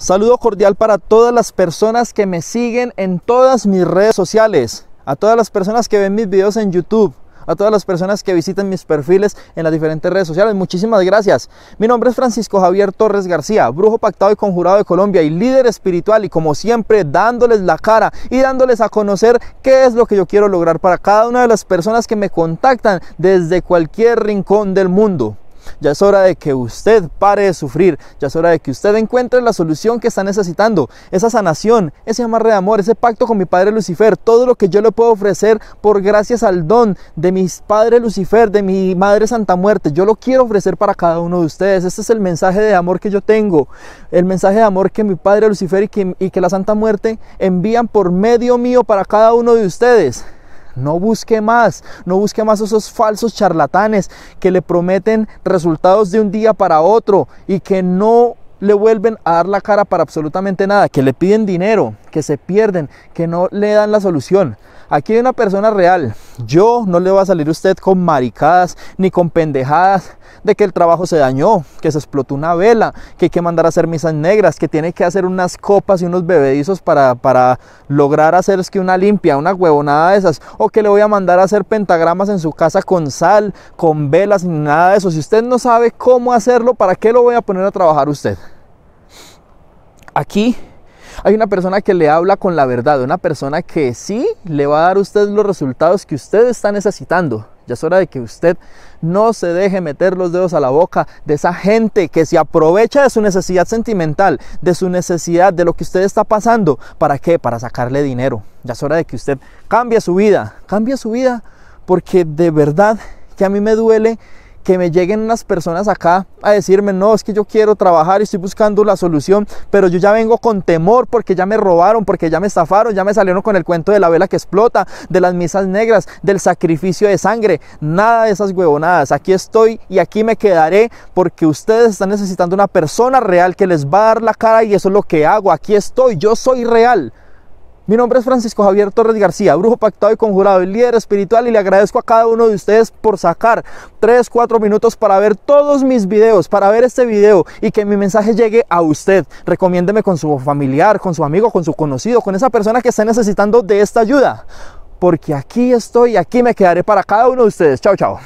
Saludo cordial para todas las personas que me siguen en todas mis redes sociales, a todas las personas que ven mis videos en YouTube, a todas las personas que visitan mis perfiles en las diferentes redes sociales. Muchísimas gracias. Mi nombre es Francisco Javier Torres García, brujo pactado y conjurado de Colombia y líder espiritual y como siempre dándoles la cara y dándoles a conocer qué es lo que yo quiero lograr para cada una de las personas que me contactan desde cualquier rincón del mundo. Ya es hora de que usted pare de sufrir, ya es hora de que usted encuentre la solución que está necesitando, esa sanación, ese amarre de amor, ese pacto con mi Padre Lucifer, todo lo que yo le puedo ofrecer por gracias al don de mis Padre Lucifer, de mi Madre Santa Muerte, yo lo quiero ofrecer para cada uno de ustedes. Este es el mensaje de amor que yo tengo, el mensaje de amor que mi Padre Lucifer y que la Santa Muerte envían por medio mío para cada uno de ustedes. No busque más, no busque más esos falsos charlatanes que le prometen resultados de un día para otro y que no le vuelven a dar la cara para absolutamente nada, que le piden dinero, que se pierden, que no le dan la solución. Aquí hay una persona real. Yo no le va a salir a usted con maricadas ni con pendejadas de que el trabajo se dañó, que se explotó una vela, que hay que mandar a hacer misas negras, que tiene que hacer unas copas y unos bebedizos para, lograr hacer es que una limpia, una huevonada de esas, o que le voy a mandar a hacer pentagramas en su casa con sal, con velas, y nada de eso. Si usted no sabe cómo hacerlo, ¿para qué lo voy a poner a trabajar usted? Aquí hay una persona que le habla con la verdad, una persona que sí le va a dar a usted los resultados que usted está necesitando. Ya es hora de que usted no se deje meter los dedos a la boca de esa gente que se aprovecha de su necesidad sentimental, de su necesidad, de lo que usted está pasando. ¿Para qué? Para sacarle dinero. Ya es hora de que usted cambie su vida, cambie su vida, porque de verdad que a mí me duele que me lleguen unas personas acá a decirme, no, es que yo quiero trabajar y estoy buscando la solución, pero yo ya vengo con temor porque ya me robaron, porque ya me estafaron, ya me salieron con el cuento de la vela que explota, de las misas negras, del sacrificio de sangre, nada de esas huevonadas. Aquí estoy y aquí me quedaré porque ustedes están necesitando una persona real que les va a dar la cara y eso es lo que hago. Aquí estoy, yo soy real. Mi nombre es Francisco Javier Torres García, brujo pactado y conjurado, líder espiritual y le agradezco a cada uno de ustedes por sacar 3, 4 minutos para ver todos mis videos, para ver este video y que mi mensaje llegue a usted. Recomiéndeme con su familiar, con su amigo, con su conocido, con esa persona que está necesitando de esta ayuda. Porque aquí estoy y aquí me quedaré para cada uno de ustedes. Chao, chao.